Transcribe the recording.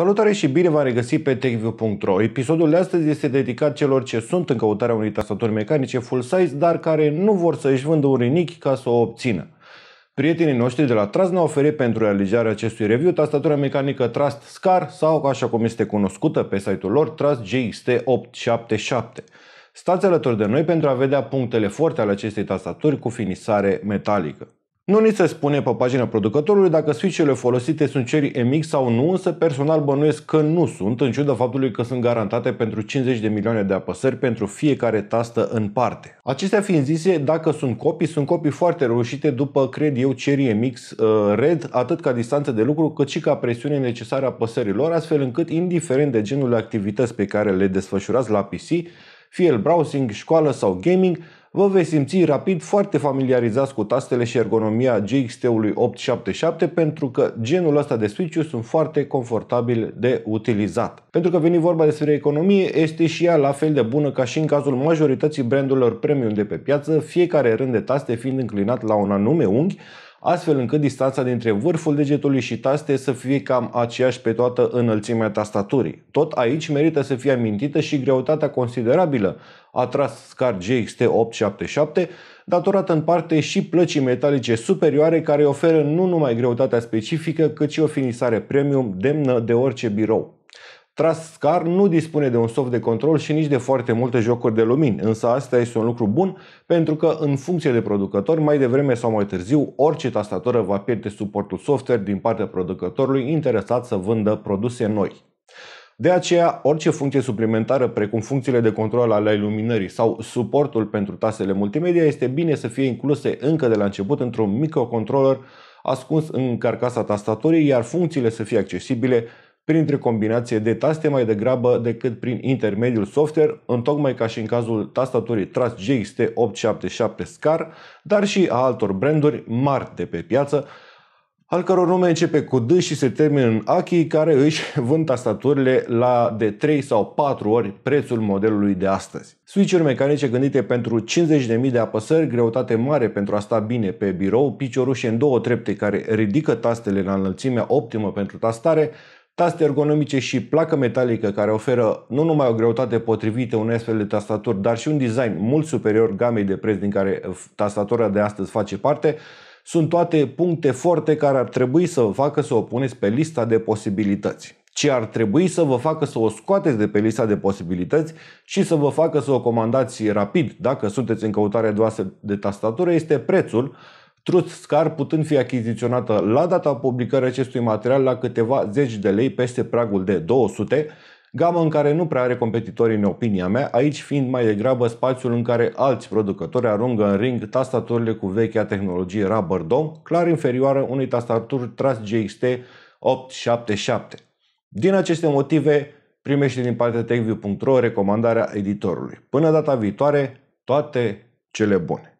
Salutare și bine v-am regăsit pe techview.ro. Episodul de astăzi este dedicat celor ce sunt în căutarea unui tastatură mecanice full size, dar care nu vor să își vândă un rinichi ca să o obțină. Prietenii noștri de la Trust ne-au oferit pentru realizarea acestui review tastatura mecanică Trust Scar sau, așa cum este cunoscută pe site-ul lor, Trust GXT877. Stați alături de noi pentru a vedea punctele forte ale acestei tastaturi cu finisare metalică. Nu ni se spune pe pagina producătorului dacă switch-urile folosite sunt ceri MX sau nu, însă personal bănuiesc că nu sunt, în ciuda faptului că sunt garantate pentru 50 de milioane de apăsări pentru fiecare tastă în parte. Acestea fiind zise, dacă sunt copii, sunt copii foarte reușite după, cred eu, cerii MX uh, Red, atât ca distanță de lucru, cât și ca presiune necesară apăsărilor, astfel încât, indiferent de genul de activități pe care le desfășurați la PC, fie el browsing, școală sau gaming, vă veți simți rapid foarte familiarizați cu tastele și ergonomia GXT-ului 877 pentru că genul ăsta de switch sunt foarte confortabil de utilizat. Pentru că veni vorba despre economie, este și ea la fel de bună ca și în cazul majorității brandurilor premium de pe piață, fiecare rând de taste fiind înclinat la un anume unghi, astfel încât distanța dintre vârful degetului și taste să fie cam aceeași pe toată înălțimea tastaturii. Tot aici merită să fie amintită și greutatea considerabilă a SCAR GXT877, datorată în parte și plăcii metalice superioare care oferă nu numai greutatea specifică, cât și o finisare premium demnă de orice birou. Trascar nu dispune de un soft de control și nici de foarte multe jocuri de lumini, însă asta este un lucru bun pentru că în funcție de producător, mai devreme sau mai târziu, orice tastatură va pierde suportul software din partea producătorului interesat să vândă produse noi. De aceea, orice funcție suplimentară, precum funcțiile de control ale iluminării sau suportul pentru tasele multimedia, este bine să fie incluse încă de la început într-un microcontroller ascuns în carcasa tastaturii, iar funcțiile să fie accesibile printr-o combinație de taste mai degrabă decât prin intermediul software, întocmai ca și în cazul tastaturii Trust GXT877 SCAR, dar și a altor branduri mari de pe piață, al căror nume începe cu D și se termină în Aki, care își vând tastaturile la de 3 sau 4 ori prețul modelului de astăzi. Switch-uri mecanice gândite pentru 50.000 de apăsări, greutate mare pentru a sta bine pe birou, piciorușe în două trepte care ridică tastele la înălțimea optimă pentru tastare, taste ergonomice și placă metalică care oferă nu numai o greutate potrivită unei astfel de tastaturi, dar și un design mult superior gamei de preț din care tastatura de astăzi face parte, sunt toate puncte forte care ar trebui să vă facă să o puneți pe lista de posibilități Ce ar trebui să vă facă să o scoateți de pe lista de posibilități și să vă facă să o comandați rapid. Dacă sunteți în căutare de o astfel de tastatură, este prețul Scar putând fi achiziționată la data publicării acestui material la câteva zeci de lei peste pragul de 200, gamă în care nu prea are competitorii în opinia mea, aici fiind mai degrabă spațiul în care alți producători aruncă în ring tastaturile cu vechea tehnologie Rubber Dome, clar inferioară unei tastaturi Tras GXT 877. Din aceste motive, primește din partea techview.ro recomandarea editorului. Până data viitoare, toate cele bune!